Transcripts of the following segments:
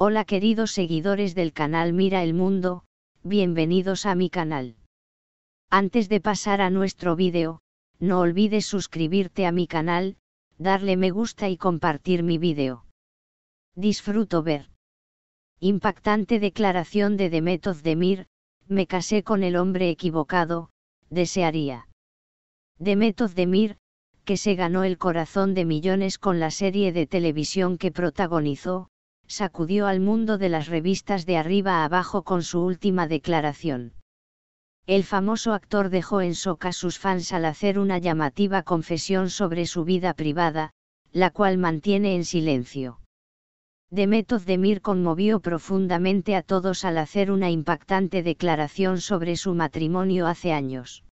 Hola queridos seguidores del canal Mira el Mundo, bienvenidos a mi canal. Antes de pasar a nuestro vídeo, no olvides suscribirte a mi canal, darle me gusta y compartir mi vídeo. Disfruto ver. Impactante declaración de Demetoz Demir, me casé con el hombre equivocado, desearía. Demetoz Demir, que se ganó el corazón de millones con la serie de televisión que protagonizó, sacudió al mundo de las revistas de arriba a abajo con su última declaración. El famoso actor dejó en soca a sus fans al hacer una llamativa confesión sobre su vida privada, la cual mantiene en silencio. Demet Demir conmovió profundamente a todos al hacer una impactante declaración sobre su matrimonio hace años.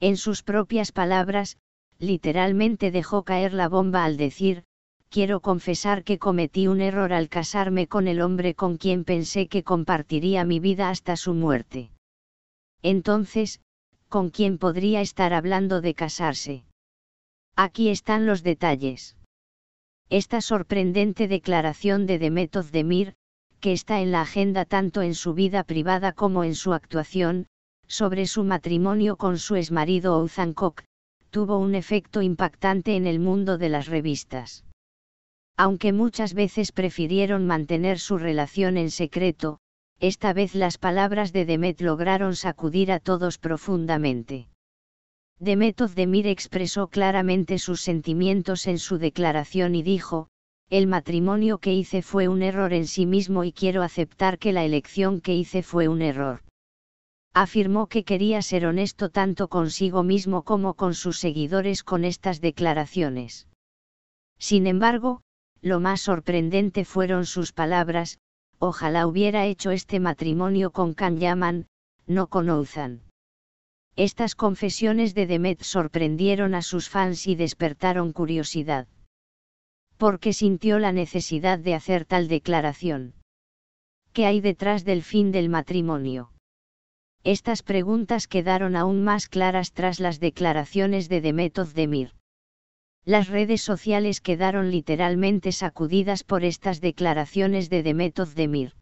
En sus propias palabras, literalmente dejó caer la bomba al decir, quiero confesar que cometí un error al casarme con el hombre con quien pensé que compartiría mi vida hasta su muerte. Entonces, ¿con quién podría estar hablando de casarse? Aquí están los detalles. Esta sorprendente declaración de de Mir, que está en la agenda tanto en su vida privada como en su actuación, sobre su matrimonio con su exmarido Ouzan Kok, tuvo un efecto impactante en el mundo de las revistas aunque muchas veces prefirieron mantener su relación en secreto, esta vez las palabras de Demet lograron sacudir a todos profundamente. Demet Ozdemir expresó claramente sus sentimientos en su declaración y dijo, el matrimonio que hice fue un error en sí mismo y quiero aceptar que la elección que hice fue un error. Afirmó que quería ser honesto tanto consigo mismo como con sus seguidores con estas declaraciones. Sin embargo, lo más sorprendente fueron sus palabras, ojalá hubiera hecho este matrimonio con Can Yaman, no con Ouzan. Estas confesiones de Demet sorprendieron a sus fans y despertaron curiosidad. Porque sintió la necesidad de hacer tal declaración? ¿Qué hay detrás del fin del matrimonio? Estas preguntas quedaron aún más claras tras las declaraciones de Demet Ozdemir. Las redes sociales quedaron literalmente sacudidas por estas declaraciones de Demetov Demir.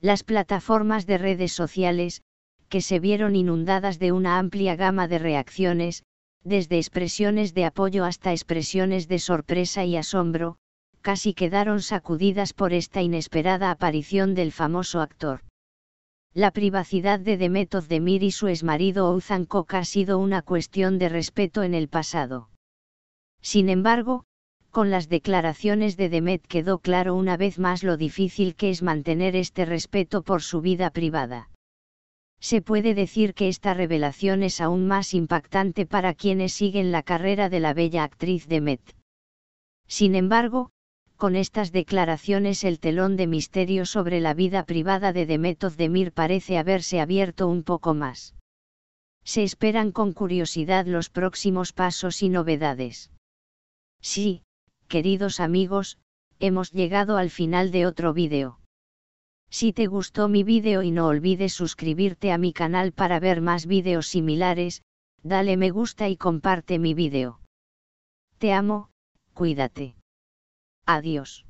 Las plataformas de redes sociales, que se vieron inundadas de una amplia gama de reacciones, desde expresiones de apoyo hasta expresiones de sorpresa y asombro, casi quedaron sacudidas por esta inesperada aparición del famoso actor. La privacidad de Demetov Demir y su exmarido Ouzan Kok ha sido una cuestión de respeto en el pasado. Sin embargo, con las declaraciones de Demet quedó claro una vez más lo difícil que es mantener este respeto por su vida privada. Se puede decir que esta revelación es aún más impactante para quienes siguen la carrera de la bella actriz Demet. Sin embargo, con estas declaraciones el telón de misterio sobre la vida privada de Demet Ozdemir parece haberse abierto un poco más. Se esperan con curiosidad los próximos pasos y novedades. Sí, queridos amigos, hemos llegado al final de otro vídeo. Si te gustó mi vídeo y no olvides suscribirte a mi canal para ver más vídeos similares, dale me gusta y comparte mi vídeo. Te amo, cuídate. Adiós.